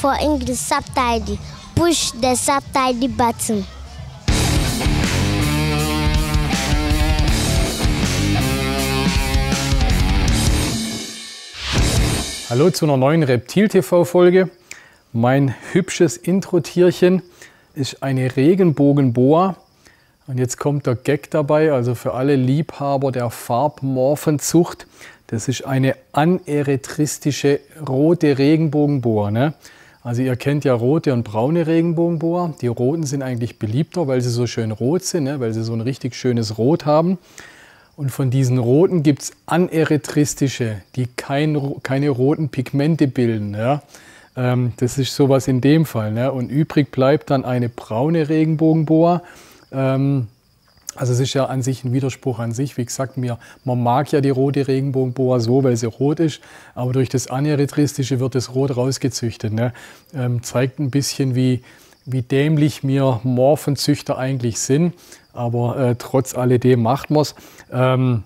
For English subtitle, push the subtitle button. Hallo zu einer neuen Reptil-TV-Folge. Mein hübsches Intro-Tierchen ist eine Regenbogenboa. Und jetzt kommt der Gag dabei, also für alle Liebhaber der Farbmorphenzucht. Das ist eine aneretristische rote Regenbogenboa. Ne? Also ihr kennt ja rote und braune Regenbogenboa. Die roten sind eigentlich beliebter, weil sie so schön rot sind, ne? weil sie so ein richtig schönes Rot haben. Und von diesen roten gibt es anerythristische, die kein, keine roten Pigmente bilden. Ja? Ähm, das ist sowas in dem Fall. Ne? Und übrig bleibt dann eine braune Regenbogenboa. Ähm, also es ist ja an sich ein Widerspruch an sich. Wie gesagt, mir, man mag ja die rote Regenbogenboa so, weil sie rot ist, aber durch das Anerythristische wird das Rot rausgezüchtet. Ne? Ähm, zeigt ein bisschen, wie, wie dämlich mir Morphenzüchter eigentlich sind, aber äh, trotz alledem macht man es. Ähm,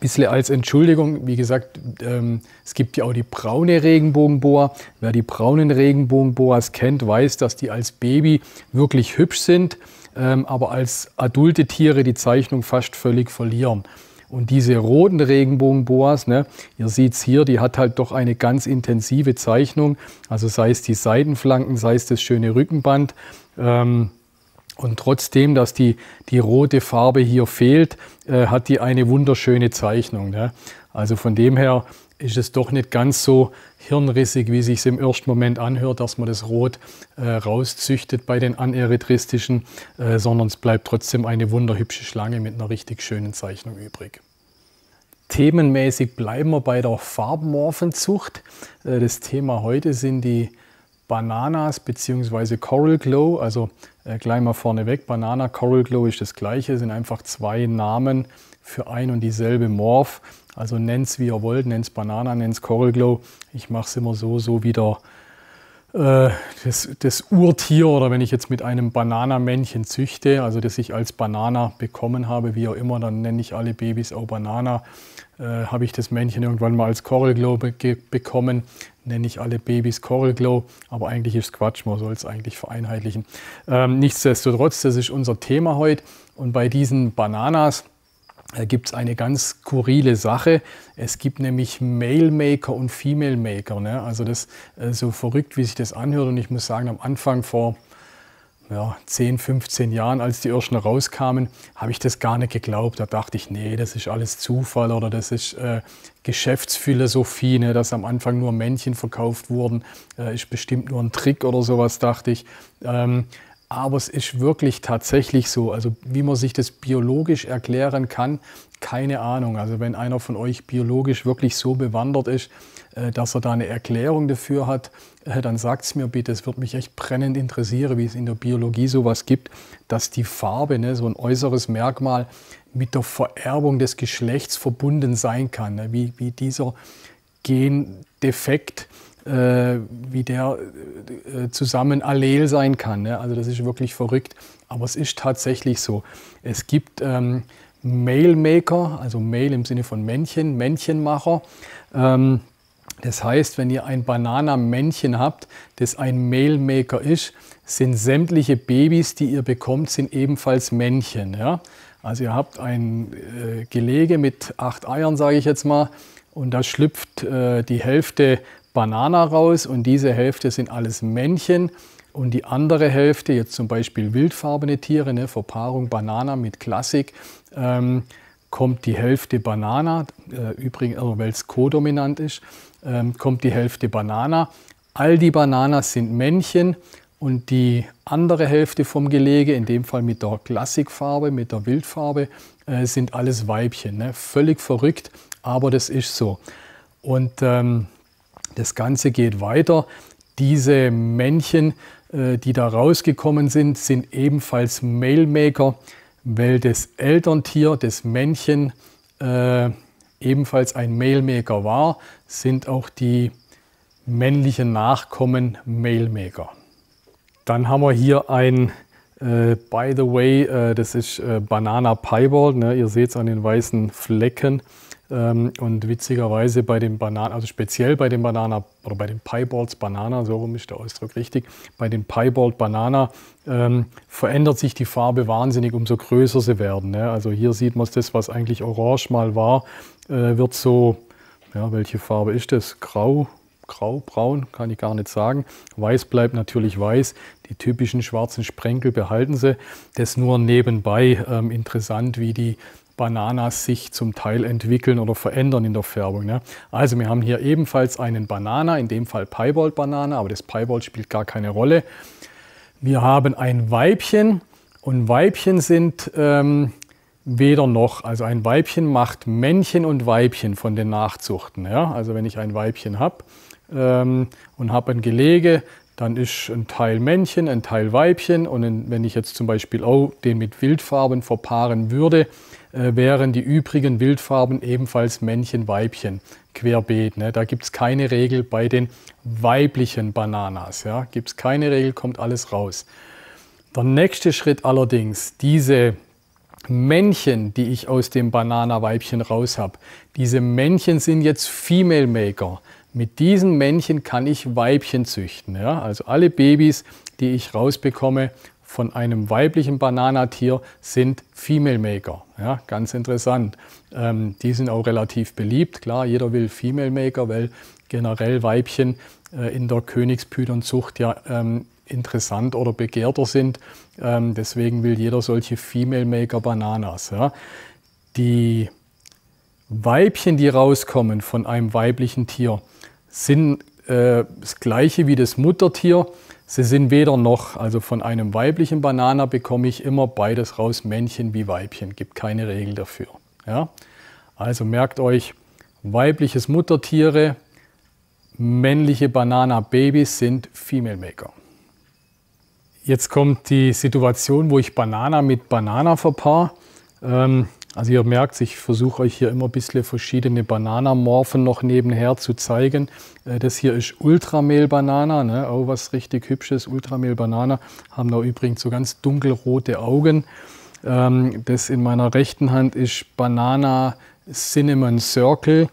bisschen als Entschuldigung, wie gesagt, ähm, es gibt ja auch die braune Regenbogenboa. Wer die braunen Regenbogenboas kennt, weiß, dass die als Baby wirklich hübsch sind ähm, aber als adulte Tiere die Zeichnung fast völlig verlieren. Und diese roten Regenbogenboas, ne, ihr seht es hier, die hat halt doch eine ganz intensive Zeichnung. Also sei es die Seitenflanken, sei es das schöne Rückenband. Ähm, und trotzdem, dass die, die rote Farbe hier fehlt, äh, hat die eine wunderschöne Zeichnung. Ne? Also von dem her ist es doch nicht ganz so hirnrissig, wie sich im ersten Moment anhört, dass man das Rot äh, rauszüchtet bei den anerythristischen, äh, sondern es bleibt trotzdem eine wunderhübsche Schlange mit einer richtig schönen Zeichnung übrig. Themenmäßig bleiben wir bei der Farbmorphenzucht. Äh, das Thema heute sind die Bananas bzw. Coral Glow, also äh, gleich mal vorneweg, Banana Coral Glow ist das gleiche, sind einfach zwei Namen für ein und dieselbe Morph also nennt's wie ihr wollt, nennt's Banana, nennt's Coral Glow. Ich mache es immer so, so wie der, äh, das, das Urtier oder wenn ich jetzt mit einem Bananamännchen züchte, also das ich als Banana bekommen habe, wie auch immer, dann nenne ich alle Babys auch Banana. Äh, habe ich das Männchen irgendwann mal als Coral Glow be bekommen, nenne ich alle Babys Coral Glow, aber eigentlich ist Quatsch, man soll es eigentlich vereinheitlichen. Ähm, nichtsdestotrotz, das ist unser Thema heute und bei diesen Bananas, gibt es eine ganz skurrile Sache. Es gibt nämlich Male Maker und Female Maker. Ne? Also das äh, so verrückt, wie sich das anhört. Und ich muss sagen, am Anfang vor ja, 10, 15 Jahren, als die ersten rauskamen, habe ich das gar nicht geglaubt. Da dachte ich, nee, das ist alles Zufall oder das ist äh, Geschäftsphilosophie, ne? dass am Anfang nur Männchen verkauft wurden, äh, ist bestimmt nur ein Trick oder sowas, dachte ich. Ähm, aber es ist wirklich tatsächlich so. Also wie man sich das biologisch erklären kann, keine Ahnung. Also wenn einer von euch biologisch wirklich so bewandert ist, äh, dass er da eine Erklärung dafür hat, äh, dann sagt es mir bitte. Es wird mich echt brennend interessieren, wie es in der Biologie sowas gibt, dass die Farbe, ne, so ein äußeres Merkmal, mit der Vererbung des Geschlechts verbunden sein kann. Ne? Wie, wie dieser Gendefekt äh, wie der äh, äh, zusammen allel sein kann. Ne? Also das ist wirklich verrückt. Aber es ist tatsächlich so. Es gibt ähm, Mailmaker, also Mail im Sinne von Männchen, Männchenmacher. Ähm, das heißt, wenn ihr ein Bananamännchen habt, das ein Mailmaker ist, sind sämtliche Babys, die ihr bekommt, sind ebenfalls Männchen. Ja? Also ihr habt ein äh, Gelege mit acht Eiern, sage ich jetzt mal, und da schlüpft äh, die Hälfte Banana raus und diese Hälfte sind alles Männchen und die andere Hälfte, jetzt zum Beispiel wildfarbene Tiere, ne, Verpaarung Banana mit Klassik, ähm, kommt die Hälfte Banana, äh, übrigens, also weil es co-dominant ist, ähm, kommt die Hälfte Banana. All die Bananas sind Männchen und die andere Hälfte vom Gelege, in dem Fall mit der Klassikfarbe, mit der Wildfarbe, äh, sind alles Weibchen. Ne? Völlig verrückt, aber das ist so. Und ähm, das Ganze geht weiter. Diese Männchen, äh, die da rausgekommen sind, sind ebenfalls Mailmaker, weil das Elterntier, das Männchen, äh, ebenfalls ein Mailmaker war, sind auch die männlichen Nachkommen Mailmaker. Dann haben wir hier ein, äh, by the way, äh, das ist äh, Banana Piebald, ne? ihr seht es an den weißen Flecken. Ähm, und witzigerweise bei den Bananen, also speziell bei den Banana, oder bei den Piebalds Banana, so rum ist der Ausdruck richtig, bei den Piebald Banana ähm, verändert sich die Farbe wahnsinnig, umso größer sie werden. Ne? Also hier sieht man das, was eigentlich orange mal war, äh, wird so, ja, welche Farbe ist das? Grau, grau, braun, kann ich gar nicht sagen. Weiß bleibt natürlich weiß. Die typischen schwarzen Sprenkel behalten sie. Das nur nebenbei ähm, interessant, wie die Bananas sich zum Teil entwickeln oder verändern in der Färbung. Ne? Also wir haben hier ebenfalls einen Banana, in dem Fall piebald banana aber das Piebald spielt gar keine Rolle. Wir haben ein Weibchen und Weibchen sind ähm, weder noch. Also ein Weibchen macht Männchen und Weibchen von den Nachzuchten. Ja? Also wenn ich ein Weibchen habe ähm, und habe ein Gelege, dann ist ein Teil Männchen, ein Teil Weibchen. Und wenn ich jetzt zum Beispiel auch den mit Wildfarben verpaaren würde, äh, wären die übrigen Wildfarben ebenfalls Männchen, Weibchen, querbeet. Ne? Da gibt es keine Regel bei den weiblichen Bananas. Ja? Gibt es keine Regel, kommt alles raus. Der nächste Schritt allerdings, diese Männchen, die ich aus dem Bananaweibchen raus habe, diese Männchen sind jetzt Female Maker. Mit diesen Männchen kann ich Weibchen züchten. Ja? Also alle Babys, die ich rausbekomme, von einem weiblichen Bananatier sind Female Maker. Ja, ganz interessant. Ähm, die sind auch relativ beliebt. Klar, jeder will Female Maker, weil generell Weibchen äh, in der Königspydernzucht ja ähm, interessant oder begehrter sind. Ähm, deswegen will jeder solche Female Maker Bananas. Ja. Die Weibchen, die rauskommen von einem weiblichen Tier, sind äh, das gleiche wie das Muttertier. Sie sind weder noch, also von einem weiblichen Banana bekomme ich immer beides raus, Männchen wie Weibchen, gibt keine Regel dafür. Ja? Also merkt euch, weibliches Muttertiere, männliche Banana-Babys sind Female Maker. Jetzt kommt die Situation, wo ich Banana mit Banana verpaar. Ähm, also ihr merkt, ich versuche euch hier immer ein bisschen verschiedene Bananamorphen noch nebenher zu zeigen. Äh, das hier ist Ultramehl-Banana, ne? auch was richtig hübsches. Ultramehl-Banana haben da übrigens so ganz dunkelrote Augen. Ähm, das in meiner rechten Hand ist Banana Cinnamon Circle,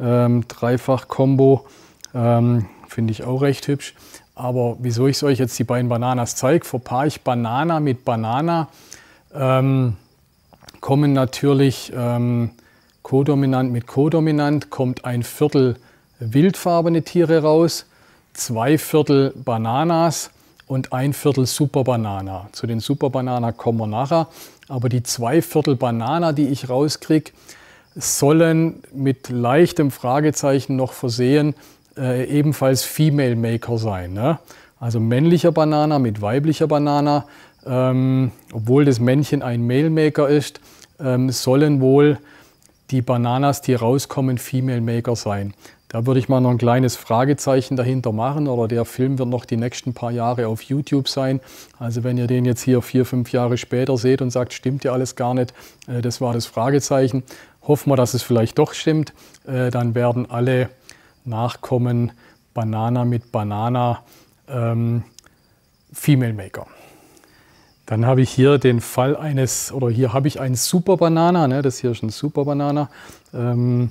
ähm, Dreifach-Kombo, ähm, finde ich auch recht hübsch. Aber wieso ich euch jetzt die beiden Bananas zeige, verpare ich Banana mit Banana kommen natürlich ähm, kodominant mit kodominant, kommt ein Viertel wildfarbene Tiere raus, zwei Viertel Bananas und ein Viertel Superbanana. Zu den Superbanana kommen wir nachher, aber die zwei Viertel Banana, die ich rauskriege, sollen mit leichtem Fragezeichen noch versehen äh, ebenfalls Female Maker sein. Ne? Also männlicher Banana mit weiblicher Banana ähm, obwohl das Männchen ein Mailmaker ist, ähm, sollen wohl die Bananas, die rauskommen, Female Maker sein. Da würde ich mal noch ein kleines Fragezeichen dahinter machen oder der Film wird noch die nächsten paar Jahre auf YouTube sein. Also wenn ihr den jetzt hier vier, fünf Jahre später seht und sagt, stimmt ja alles gar nicht, äh, das war das Fragezeichen. Hoffen wir, dass es vielleicht doch stimmt. Äh, dann werden alle Nachkommen Banana mit Banana ähm, Female Maker. Dann habe ich hier den Fall eines, oder hier habe ich einen Superbanana, ne? das hier ist ein Superbanana. Ähm,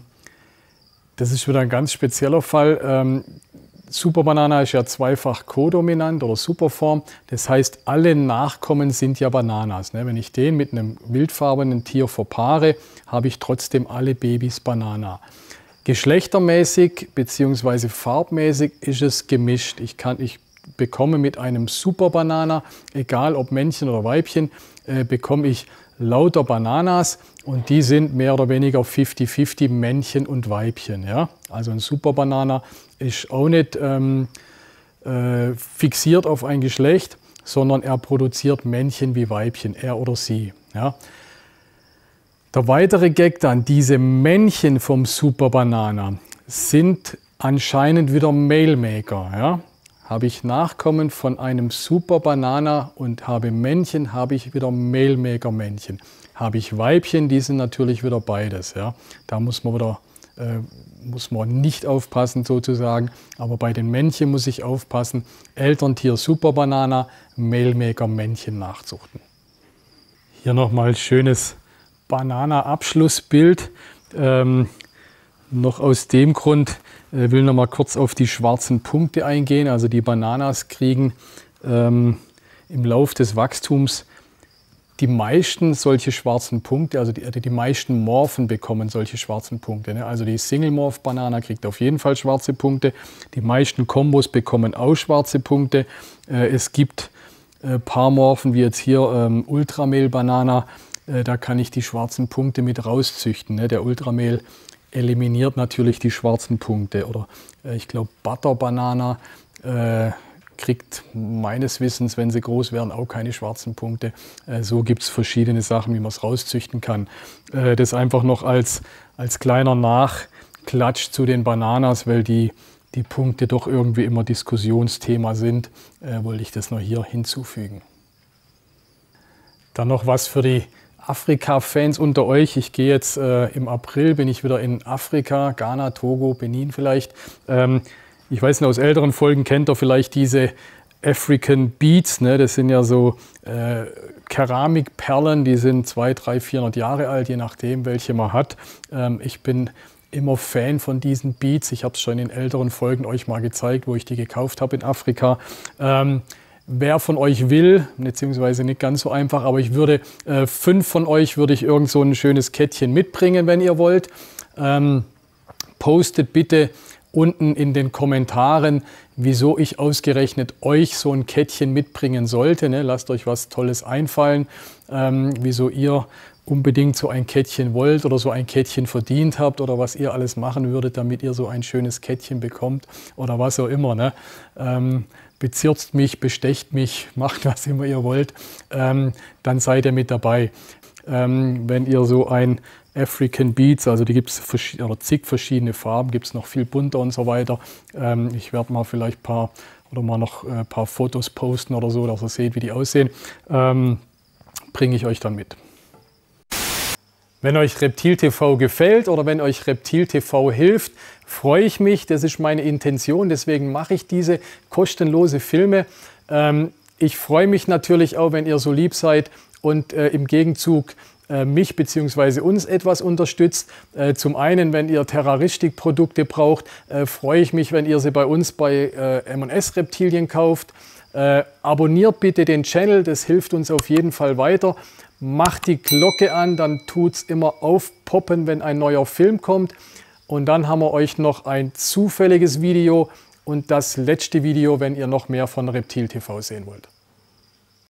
das ist wieder ein ganz spezieller Fall. Ähm, Banana ist ja zweifach kodominant oder Superform. Das heißt, alle Nachkommen sind ja Bananas. Ne? Wenn ich den mit einem wildfarbenen Tier verpaare, habe ich trotzdem alle Babys Banana. Geschlechtermäßig bzw. farbmäßig ist es gemischt. Ich, kann, ich bekomme mit einem Super Banana, egal ob Männchen oder Weibchen, äh, bekomme ich lauter Bananas und die sind mehr oder weniger 50-50 Männchen und Weibchen. Ja? Also ein Super Banana ist auch nicht ähm, äh, fixiert auf ein Geschlecht, sondern er produziert Männchen wie Weibchen, er oder sie. Ja? Der weitere Gag dann, diese Männchen vom Super Banana sind anscheinend wieder Mailmaker. Ja? habe ich Nachkommen von einem Super Banana und habe Männchen, habe ich wieder Mailmaker männchen Habe ich Weibchen, die sind natürlich wieder beides. Ja. Da muss man wieder äh, muss man nicht aufpassen sozusagen, aber bei den Männchen muss ich aufpassen. Elterntier Super Banana, Mailmaker Männchen nachzuchten. Hier nochmal schönes Banana-Abschlussbild. Ähm, noch aus dem Grund, ich äh, will noch mal kurz auf die schwarzen Punkte eingehen. Also die Bananas kriegen ähm, im Lauf des Wachstums die meisten solche schwarzen Punkte, also die, die meisten Morphen bekommen solche schwarzen Punkte. Ne? Also die Single-Morph-Banana kriegt auf jeden Fall schwarze Punkte. Die meisten Kombos bekommen auch schwarze Punkte. Äh, es gibt äh, paar Morphen, wie jetzt hier ähm, Ultramehl-Banana. Äh, da kann ich die schwarzen Punkte mit rauszüchten. Ne? Der Ultramehl eliminiert natürlich die schwarzen Punkte. Oder äh, ich glaube, Butterbanana äh, kriegt meines Wissens, wenn sie groß wären, auch keine schwarzen Punkte. Äh, so gibt es verschiedene Sachen, wie man es rauszüchten kann. Äh, das einfach noch als, als kleiner Nachklatsch zu den Bananas, weil die, die Punkte doch irgendwie immer Diskussionsthema sind, äh, wollte ich das noch hier hinzufügen. Dann noch was für die Afrika-Fans unter euch, ich gehe jetzt äh, im April, bin ich wieder in Afrika, Ghana, Togo, Benin vielleicht. Ähm, ich weiß nicht, aus älteren Folgen kennt ihr vielleicht diese African Beats. Ne? Das sind ja so äh, Keramikperlen, die sind 200, 300, 400 Jahre alt, je nachdem, welche man hat. Ähm, ich bin immer Fan von diesen Beats. Ich habe es schon in älteren Folgen euch mal gezeigt, wo ich die gekauft habe in Afrika. Ähm, wer von euch will, beziehungsweise nicht ganz so einfach, aber ich würde, äh, fünf von euch würde ich irgend so ein schönes Kettchen mitbringen, wenn ihr wollt. Ähm, postet bitte unten in den Kommentaren, wieso ich ausgerechnet euch so ein Kettchen mitbringen sollte. Ne? Lasst euch was Tolles einfallen, ähm, wieso ihr unbedingt so ein Kettchen wollt oder so ein Kettchen verdient habt oder was ihr alles machen würdet, damit ihr so ein schönes Kettchen bekommt oder was auch immer. Ne? Ähm, bezirzt mich, bestecht mich, macht was immer ihr wollt, ähm, dann seid ihr mit dabei. Ähm, wenn ihr so ein African Beats, also die gibt es zig verschiedene Farben, gibt es noch viel bunter und so weiter. Ähm, ich werde mal vielleicht ein paar oder mal noch ein äh, paar Fotos posten oder so, dass ihr seht, wie die aussehen. Ähm, Bringe ich euch dann mit. Wenn euch Reptil TV gefällt oder wenn euch Reptil TV hilft, freue ich mich. Das ist meine Intention. Deswegen mache ich diese kostenlose Filme. Ähm, ich freue mich natürlich auch, wenn ihr so lieb seid und äh, im Gegenzug äh, mich bzw. uns etwas unterstützt. Äh, zum einen, wenn ihr Terroristikprodukte braucht, äh, freue ich mich, wenn ihr sie bei uns bei äh, M&S Reptilien kauft. Äh, abonniert bitte den Channel, das hilft uns auf jeden Fall weiter. Macht die Glocke an, dann tut es immer aufpoppen, wenn ein neuer Film kommt. Und dann haben wir euch noch ein zufälliges Video und das letzte Video, wenn ihr noch mehr von Reptil TV sehen wollt.